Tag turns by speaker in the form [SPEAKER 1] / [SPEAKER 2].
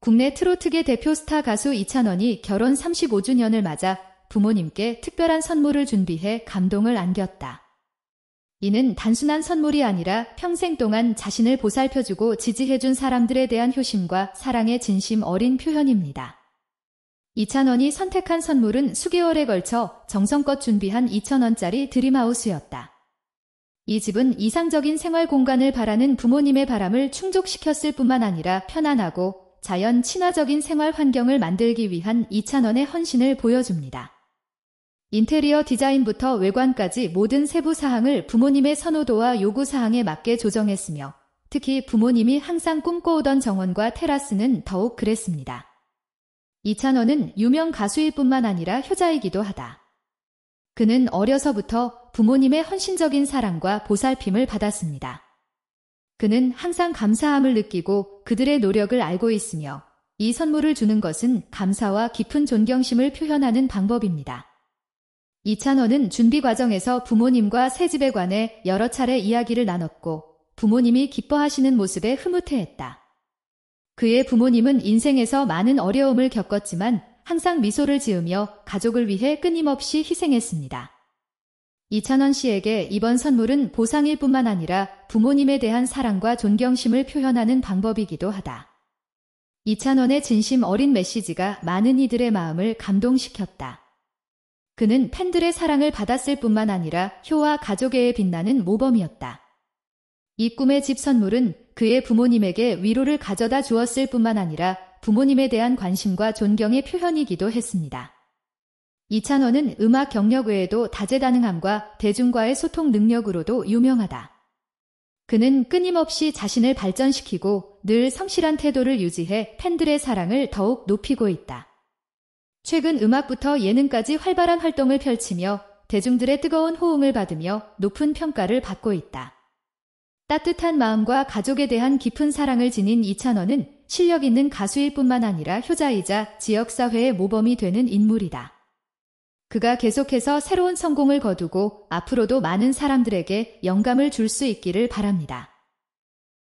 [SPEAKER 1] 국내 트로트계 대표 스타 가수 이찬원이 결혼 35주년을 맞아 부모님께 특별한 선물을 준비해 감동을 안겼다. 이는 단순한 선물이 아니라 평생 동안 자신을 보살펴주고 지지해준 사람들에 대한 효심과 사랑의 진심 어린 표현입니다. 이찬원이 선택한 선물은 수개월에 걸쳐 정성껏 준비한 2천원짜리 드림하우스였다. 이 집은 이상적인 생활 공간을 바라는 부모님의 바람을 충족시켰을 뿐만 아니라 편안하고 자연 친화적인 생활 환경을 만들기 위한 이찬원의 헌신을 보여줍니다. 인테리어 디자인부터 외관까지 모든 세부 사항을 부모님의 선호도와 요구 사항에 맞게 조정했으며 특히 부모님이 항상 꿈꿔오던 정원과 테라스는 더욱 그랬습니다. 이찬원은 유명 가수일 뿐만 아니라 효자이기도 하다. 그는 어려서부터 부모님의 헌신적인 사랑과 보살핌을 받았습니다. 그는 항상 감사함을 느끼고 그들의 노력을 알고 있으며 이 선물을 주는 것은 감사와 깊은 존경심을 표현하는 방법입니다. 이찬원은 준비 과정에서 부모님과 새 집에 관해 여러 차례 이야기를 나눴고 부모님이 기뻐하시는 모습에 흐뭇해했다. 그의 부모님은 인생에서 많은 어려움을 겪었지만 항상 미소를 지으며 가족을 위해 끊임없이 희생했습니다. 이찬원 씨에게 이번 선물은 보상일 뿐만 아니라 부모님에 대한 사랑과 존경심을 표현하는 방법이기도 하다. 이찬원의 진심 어린 메시지가 많은 이들의 마음을 감동시켰다. 그는 팬들의 사랑을 받았을 뿐만 아니라 효와 가족에 빛나는 모범이었다. 이 꿈의 집 선물은 그의 부모님에게 위로를 가져다 주었을 뿐만 아니라 부모님에 대한 관심과 존경의 표현이기도 했습니다. 이찬원은 음악 경력 외에도 다재다능함과 대중과의 소통 능력으로도 유명하다. 그는 끊임없이 자신을 발전시키고 늘 성실한 태도를 유지해 팬들의 사랑을 더욱 높이고 있다. 최근 음악부터 예능까지 활발한 활동을 펼치며 대중들의 뜨거운 호응을 받으며 높은 평가를 받고 있다. 따뜻한 마음과 가족에 대한 깊은 사랑을 지닌 이찬원은 실력 있는 가수일 뿐만 아니라 효자이자 지역사회의 모범이 되는 인물이다. 그가 계속해서 새로운 성공을 거두고 앞으로도 많은 사람들에게 영감을 줄 수 있기를 바랍니다.